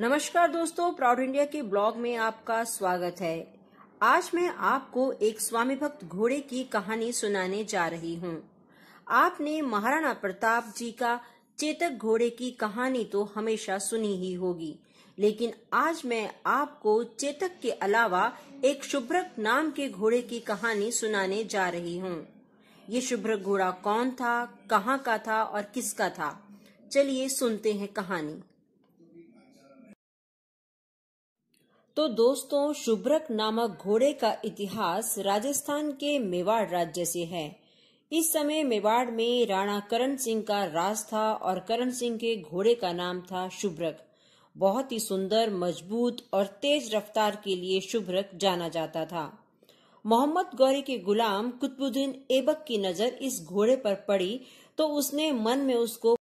नमस्कार दोस्तों proud India के ब्लॉग में आपका स्वागत है आज मैं आपको एक स्वामी भक्त घोड़े की कहानी सुनाने जा रही हूँ आपने महाराणा प्रताप जी का चेतक घोड़े की कहानी तो हमेशा सुनी ही होगी लेकिन आज मैं आपको चेतक के अलावा एक शुभ्रक नाम के घोड़े की कहानी सुनाने जा रही हूँ ये शुभ्रक घोड़ा कौन था कहाँ का था और किसका था चलिए सुनते हैं कहानी तो दोस्तों शुभ्रक नामक घोड़े का इतिहास राजस्थान के मेवाड़ राज्य से है इस समय मेवाड़ में राणा करण सिंह का राज था और करण सिंह के घोड़े का नाम था शुभ्रक बहुत ही सुंदर मजबूत और तेज रफ्तार के लिए शुभ्रक जाना जाता था मोहम्मद गौरी के गुलाम कुतुबुद्दीन एबक की नजर इस घोड़े पर पड़ी तो उसने मन में उसको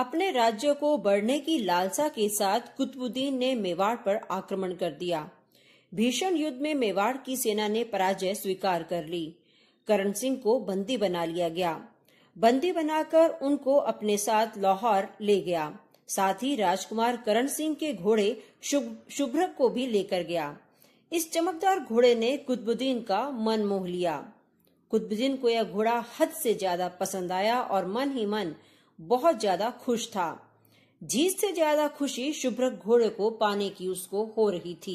अपने राज्य को बढ़ने की लालसा के साथ कुतुबुद्दीन ने मेवाड़ पर आक्रमण कर दिया भीषण युद्ध में मेवाड़ की सेना ने पराजय स्वीकार कर ली करण सिंह को बंदी बना लिया गया बंदी बनाकर उनको अपने साथ लाहौर ले गया साथ ही राजकुमार करण सिंह के घोड़े शुभ्र को भी लेकर गया इस चमकदार घोड़े ने कुतुबुद्दीन का मन मोह लिया कुतुबुद्दीन को यह घोड़ा हद से ज्यादा पसंद आया और मन ही मन बहुत ज्यादा खुश था जीत से ज्यादा खुशी शुभ्र घोड़े को पाने की उसको हो रही थी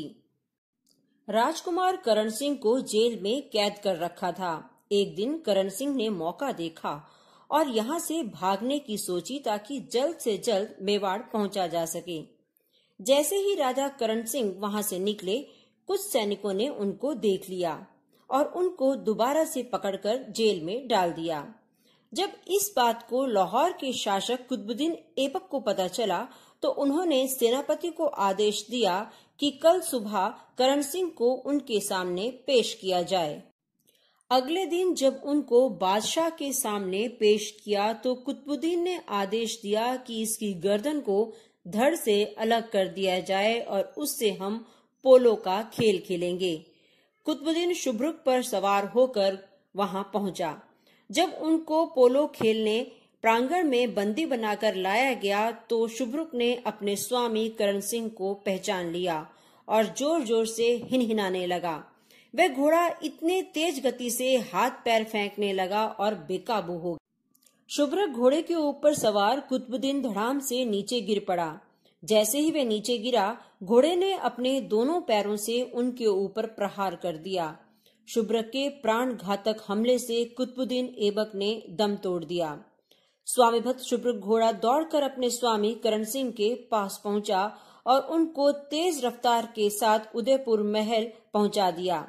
राजकुमार करण सिंह को जेल में कैद कर रखा था एक दिन करण सिंह ने मौका देखा और यहाँ से भागने की सोची ताकि जल्द से जल्द मेवाड़ पहुंचा जा सके जैसे ही राजा करण सिंह वहां से निकले कुछ सैनिकों ने उनको देख लिया और उनको दोबारा से पकड़कर जेल में डाल दिया जब इस बात को लाहौर के शासक कुतुबुद्दीन ऐबक को पता चला तो उन्होंने सेनापति को आदेश दिया कि कल सुबह करण सिंह को उनके सामने पेश किया जाए अगले दिन जब उनको बादशाह के सामने पेश किया तो कुतुबुद्दीन ने आदेश दिया कि इसकी गर्दन को धड़ से अलग कर दिया जाए और उससे हम पोलो का खेल खेलेंगे कुतुबुद्दीन शुभ्रुक पर सवार होकर वहां पहुंचा जब उनको पोलो खेलने प्रांगण में बंदी बनाकर लाया गया तो शुभ्रुक ने अपने स्वामी करण सिंह को पहचान लिया और जोर जोर से हिनहिनाने लगा वह घोड़ा इतने तेज गति से हाथ पैर फेंकने लगा और बेकाबू हो गया शुभ्रक घोड़े के ऊपर सवार कुतुबुद्दीन धड़ाम से नीचे गिर पड़ा जैसे ही वह नीचे गिरा घोड़े ने अपने दोनों पैरों से उनके ऊपर प्रहार कर दिया शुभ्र के प्राण घातक हमले से कुतुबुद्दीन ऐबक ने दम तोड़ दिया स्वामी भक्त शुभ्र घोड़ा दौड़कर अपने स्वामी करण सिंह के पास पहुंचा और उनको तेज रफ्तार के साथ उदयपुर महल पहुंचा दिया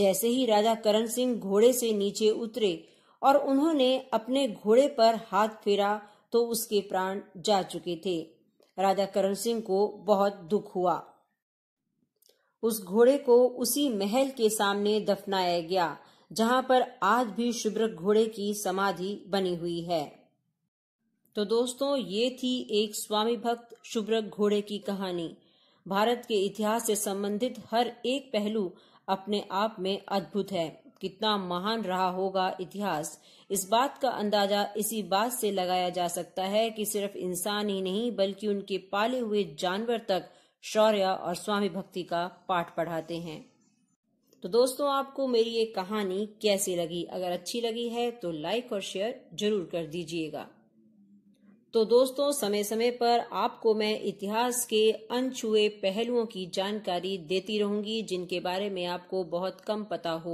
जैसे ही राजा करण सिंह घोड़े से नीचे उतरे और उन्होंने अपने घोड़े पर हाथ फेरा तो उसके प्राण जा चुके थे राजा करण सिंह को बहुत दुख हुआ उस घोड़े को उसी महल के सामने दफनाया गया जहां पर आज भी शुभ्र घोड़े की समाधि बनी हुई है तो दोस्तों ये थी एक स्वामी भक्त शुभ्र घोड़े की कहानी भारत के इतिहास से संबंधित हर एक पहलू अपने आप में अद्भुत है कितना महान रहा होगा इतिहास इस बात का अंदाजा इसी बात से लगाया जा सकता है कि सिर्फ इंसान ही नहीं बल्कि उनके पाले हुए जानवर तक शौर्य और स्वामी भक्ति का पाठ पढ़ाते हैं तो दोस्तों आपको मेरी ये कहानी कैसी लगी अगर अच्छी लगी है तो लाइक और शेयर जरूर कर दीजिएगा तो दोस्तों समय समय पर आपको मैं इतिहास के अनछुए पहलुओं की जानकारी देती रहूंगी जिनके बारे में आपको बहुत कम पता हो